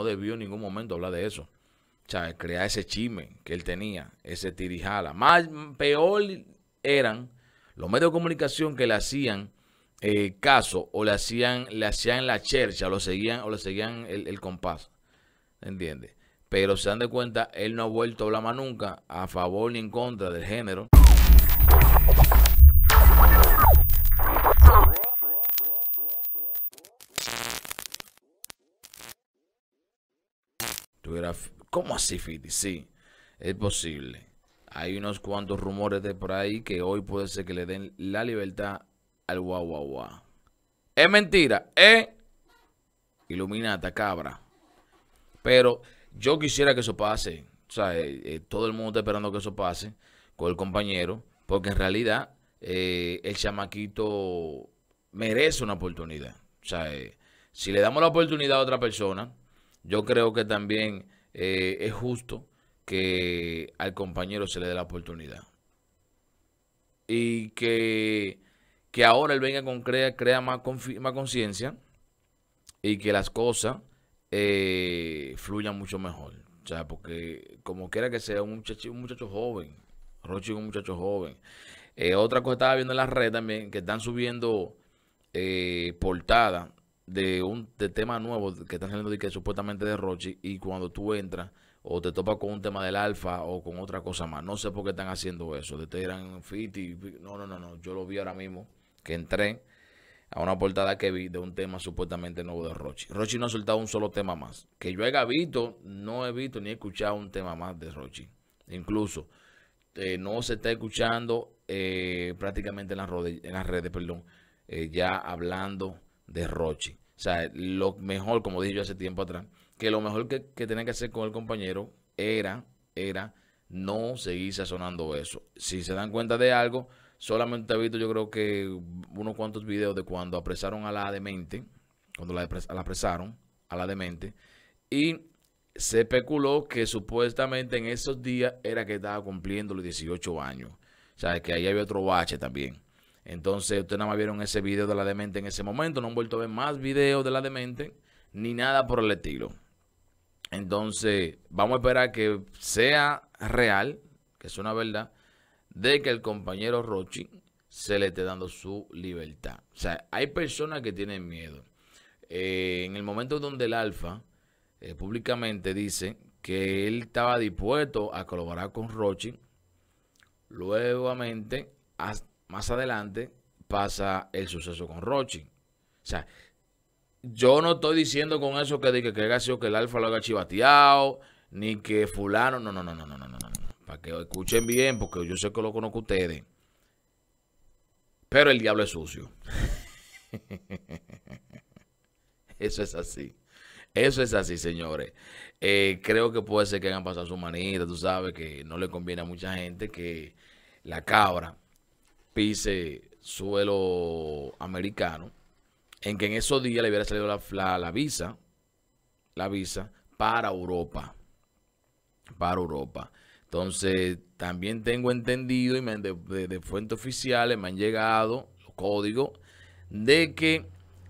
no debió en ningún momento hablar de eso. O sea, crear ese chisme que él tenía, ese tirijala. Más peor eran los medios de comunicación que le hacían eh, caso o le hacían, le hacían la chercha, lo seguían, o le seguían el, el compás. entiende. Pero se dan de cuenta, él no ha vuelto a hablar más nunca a favor ni en contra del género. ¿Cómo así, Fiti? Sí, es posible. Hay unos cuantos rumores de por ahí que hoy puede ser que le den la libertad al guau guau guau. Es mentira, Es Iluminata, cabra. Pero yo quisiera que eso pase. O sea, eh, eh, todo el mundo está esperando que eso pase con el compañero. Porque en realidad eh, el chamaquito merece una oportunidad. O sea, si le damos la oportunidad a otra persona, yo creo que también eh, es justo que al compañero se le dé la oportunidad. Y que, que ahora él venga con crea, crea más, más conciencia y que las cosas eh, fluyan mucho mejor. O sea, porque como quiera que sea un muchacho, un muchacho joven, Rochi un muchacho joven. Eh, otra cosa estaba viendo en las redes también, que están subiendo eh, portadas de un tema nuevo que están saliendo de que supuestamente de Rochi y cuando tú entras o te topas con un tema del alfa o con otra cosa más. No sé por qué están haciendo eso. De te eran fit no, no, no, no. Yo lo vi ahora mismo que entré a una portada que vi de un tema supuestamente nuevo de Rochi. Rochi no ha soltado un solo tema más. Que yo haya visto, no he visto ni he escuchado un tema más de Rochi. Incluso eh, no se está escuchando eh, prácticamente en las, redes, perdón, eh, ya hablando derroche. O sea, lo mejor, como dije yo hace tiempo atrás, que lo mejor que, que tenía que hacer con el compañero era, era no seguir sazonando eso. Si se dan cuenta de algo, solamente he visto yo creo que unos cuantos videos de cuando apresaron a la demente, cuando la, la apresaron a la demente, y se especuló que supuestamente en esos días era que estaba cumpliendo los 18 años. O sea, que ahí había otro bache también. Entonces, ustedes nada más vieron ese video de la demente en ese momento, no han vuelto a ver más videos de la demente, ni nada por el estilo. Entonces, vamos a esperar que sea real, que es una verdad, de que el compañero Rochi se le esté dando su libertad. O sea, hay personas que tienen miedo. Eh, en el momento donde el Alfa eh, públicamente dice que él estaba dispuesto a colaborar con Rochi, nuevamente hasta más adelante pasa el suceso con Rochi. O sea, yo no estoy diciendo con eso que, diga que haya sido que el Alfa lo haga chivateado, ni que fulano, no, no, no, no, no, no, no, Para que escuchen bien, porque yo sé que lo conozco ustedes. Pero el diablo es sucio. eso es así. Eso es así, señores. Eh, creo que puede ser que hayan pasado su manita. Tú sabes que no le conviene a mucha gente que la cabra pise suelo americano, en que en esos días le hubiera salido la, la, visa, la visa para Europa, para Europa. Entonces, también tengo entendido y me, de, de, fuentes oficiales me han llegado los códigos de que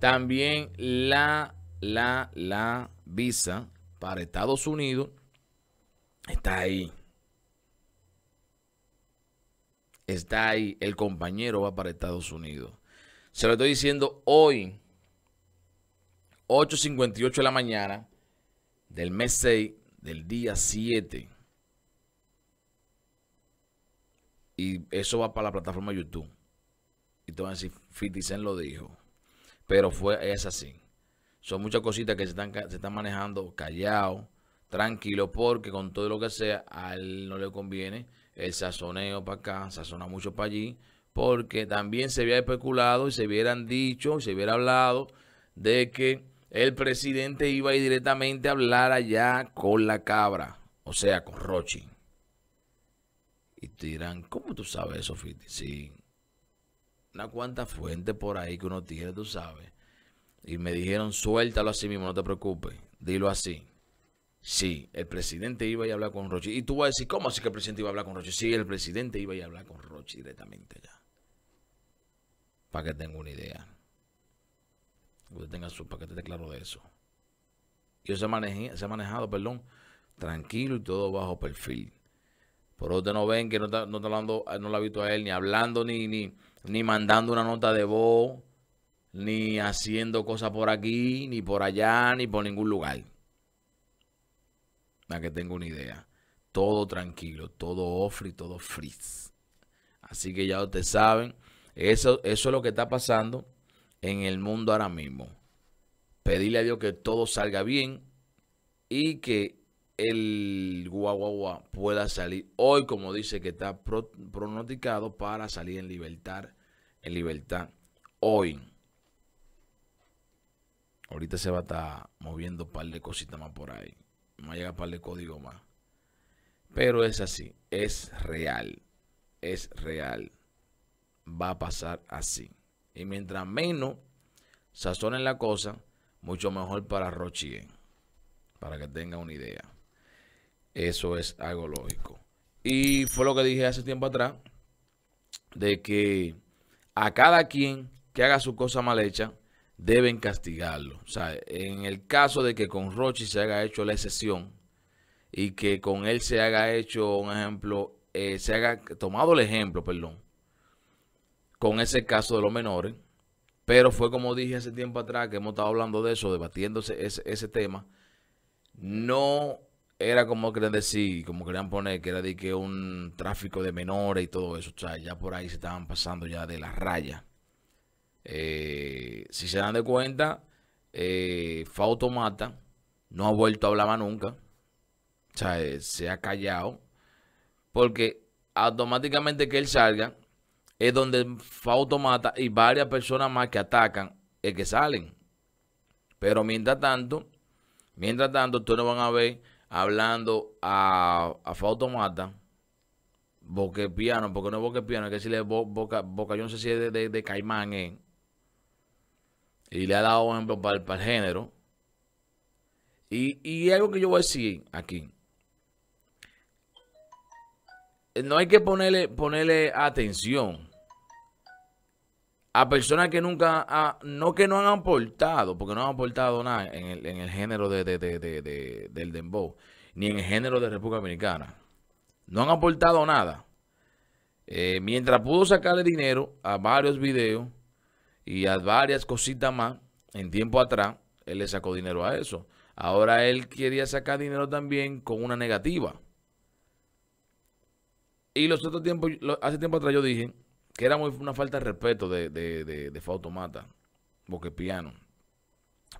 también la, la, la visa para Estados Unidos está ahí. está ahí, el compañero va para Estados Unidos. Se lo estoy diciendo hoy, 8.58 de la mañana del mes 6 del día 7. Y eso va para la plataforma YouTube. Y te van a decir, Fitizen lo dijo. Pero fue, es así. Son muchas cositas que se están, se están manejando callado, tranquilo, porque con todo lo que sea, a él no le conviene el sazoneo para acá, sazona mucho para allí, porque también se había especulado y se hubieran dicho, se hubiera hablado de que el presidente iba a ir directamente a hablar allá con la cabra, o sea, con Rochin. Y te dirán, ¿cómo tú sabes eso, Fiti? Sí, una cuanta fuente por ahí que uno tiene, tú sabes. Y me dijeron, suéltalo así mismo, no te preocupes, dilo así. Sí, el presidente iba a hablar con Rochi. Y tú vas a decir, ¿cómo así que el presidente iba a hablar con Rochi? Sí, el presidente iba a hablar con Rochi directamente ya. Para que tenga una idea. tenga su, para que esté claro de eso. Yo se, se ha manejado, perdón, tranquilo y todo bajo perfil. Por usted no ven que no está, no hablando, eh, no lo ha visto a él ni hablando, ni, ni, ni mandando una nota de voz, ni haciendo cosas por aquí, ni por allá, ni por ningún lugar que tengo una idea. Todo tranquilo, todo offre, todo freeze. Así que ya ustedes saben, eso, eso es lo que está pasando en el mundo ahora mismo. Pedirle a Dios que todo salga bien y que el guagua pueda salir hoy, como dice que está pronosticado para salir en libertad, en libertad hoy. Ahorita se va a estar moviendo un par de cositas más por ahí. Me llega para el código más. Pero es así, es real, es real. Va a pasar así. Y mientras menos sazonen la cosa, mucho mejor para Rochie. Para que tenga una idea. Eso es algo lógico. Y fue lo que dije hace tiempo atrás, de que a cada quien que haga su cosa mal hecha, deben castigarlo. O sea, en el caso de que con Rochi se haga hecho la excepción y que con él se haga hecho un ejemplo, eh, se haga tomado el ejemplo, perdón, con ese caso de los menores, pero fue como dije hace tiempo atrás que hemos estado hablando de eso, debatiéndose ese, tema, no era como querían decir, como querían poner, que era de que un tráfico de menores y todo eso, o sea, ya por ahí se estaban pasando ya de la raya. Eh, si se dan de cuenta, eh, Fauto Mata no ha vuelto a hablar nunca. O sea, eh, se ha callado. Porque automáticamente que él salga, es donde Fauto Mata y varias personas más que atacan es que salen. Pero mientras tanto, mientras tanto, ustedes no van a ver hablando a, a Fauto Mata. Boque Piano, porque no es Boque Piano, es que si le boca, boca, yo no sé si es de, Caimán, Es eh y le ha dado un ejemplo para, el género. Y, algo que yo voy a decir aquí. No hay que ponerle, ponerle atención a personas que nunca, no que no han aportado, porque no han aportado nada en el, género del dembow, ni en el género de República Dominicana. No han aportado nada. Eh, mientras pudo sacarle dinero a varios videos, y a varias cositas más, en tiempo atrás, él le sacó dinero a eso. Ahora él quería sacar dinero también con una negativa. Y los otros tiempos, hace tiempo atrás yo dije que era muy, una falta de respeto de, de, de, Fautomata, porque piano.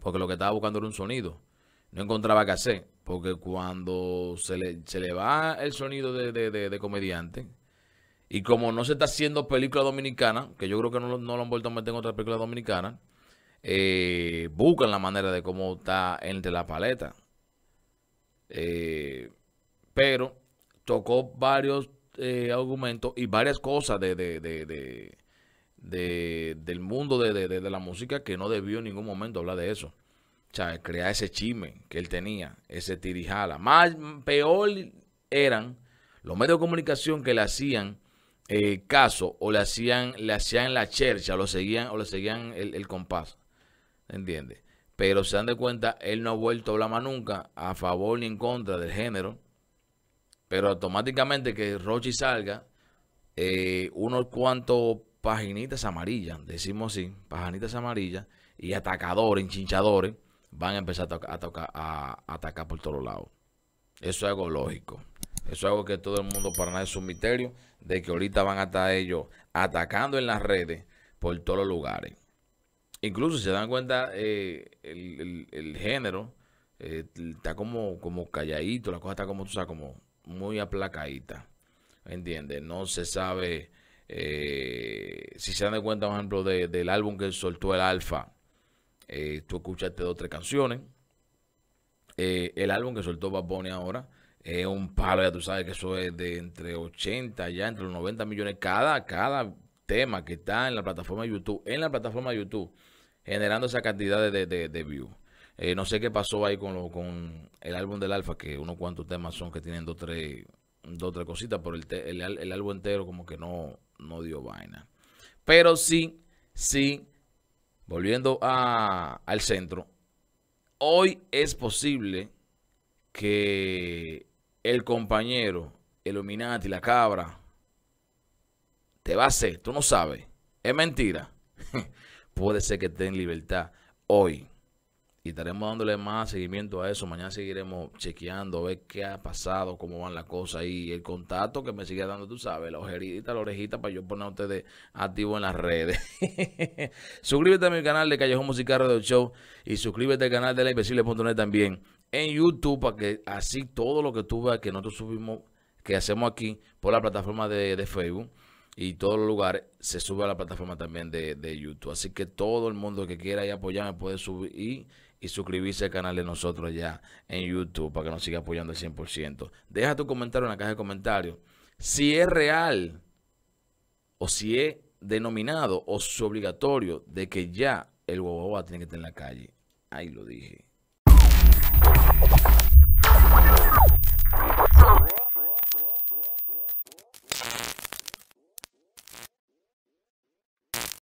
Porque lo que estaba buscando era un sonido. No encontraba qué hacer. Porque cuando se le, se le va el sonido de, de comediante, y como no se está haciendo película dominicana, que yo creo que no, lo han vuelto a meter en otra película dominicana, eh, buscan la manera de cómo está entre la paleta. Eh, pero tocó varios eh, argumentos y varias cosas del mundo de, la música que no debió en ningún momento hablar de eso. O sea, crear ese chisme que él tenía, ese tirijala. Más peor eran los medios de comunicación que le hacían eh, caso o le hacían, le hacían la chercha, lo seguían, o le seguían el, compás. entiende Pero se dan de cuenta, él no ha vuelto a hablar más nunca a favor ni en contra del género. Pero automáticamente que Rochi salga, eh, unos cuantos paginitas amarillas, decimos así, paginitas amarillas, y atacadores, enchinchadores van a empezar a, a, a atacar por todos lados. Eso es algo lógico. Eso es algo que todo el mundo para nada es un misterio, de que ahorita van a estar ellos atacando en las redes por todos los lugares. Incluso si se dan cuenta, eh, el, género eh, está como, como calladito, la cosa está como, tú sabes, como muy aplacadita. ¿Entiendes? No se sabe, eh, si se dan cuenta, por ejemplo, del álbum que soltó el Alfa, tú escuchaste dos o tres canciones. el álbum que soltó Bad Bunny ahora, es un palo, ya tú sabes que eso es de entre 80, ya entre los 90 millones cada, cada tema que está en la plataforma de YouTube, en la plataforma YouTube, generando esa cantidad de, de, views. Eh, no sé qué pasó ahí con, lo, con el álbum del Alfa, que unos cuantos temas son que tienen dos, tres, tres cositas, pero el, álbum entero como que no, no dio vaina. Pero sí, sí, volviendo a, al centro, hoy es posible que el compañero, el Illuminati, la cabra, te va a hacer, tú no sabes, es mentira. Puede ser que esté en libertad hoy. Y estaremos dándole más seguimiento a eso. Mañana seguiremos chequeando, ver qué ha pasado, cómo van las cosas y el contacto que me sigue dando, tú sabes, la ojerita, la orejita para yo poner a ustedes activo en las redes. suscríbete a mi canal de Callejón Musical Radio Show y suscríbete al canal de la también en YouTube para que así todo lo que tú veas que nosotros subimos, que hacemos aquí por la plataforma de, de Facebook y todos los lugares, se sube a la plataforma también de, YouTube. Así que todo el mundo que quiera y apoyarme puede subir y, suscribirse al canal de nosotros ya en YouTube para que nos siga apoyando al 100%. Deja tu comentario en la caja de comentarios. Si es real o si es denominado o su obligatorio de que ya el va tiene que estar en la calle. Ahí lo dije. Yeah.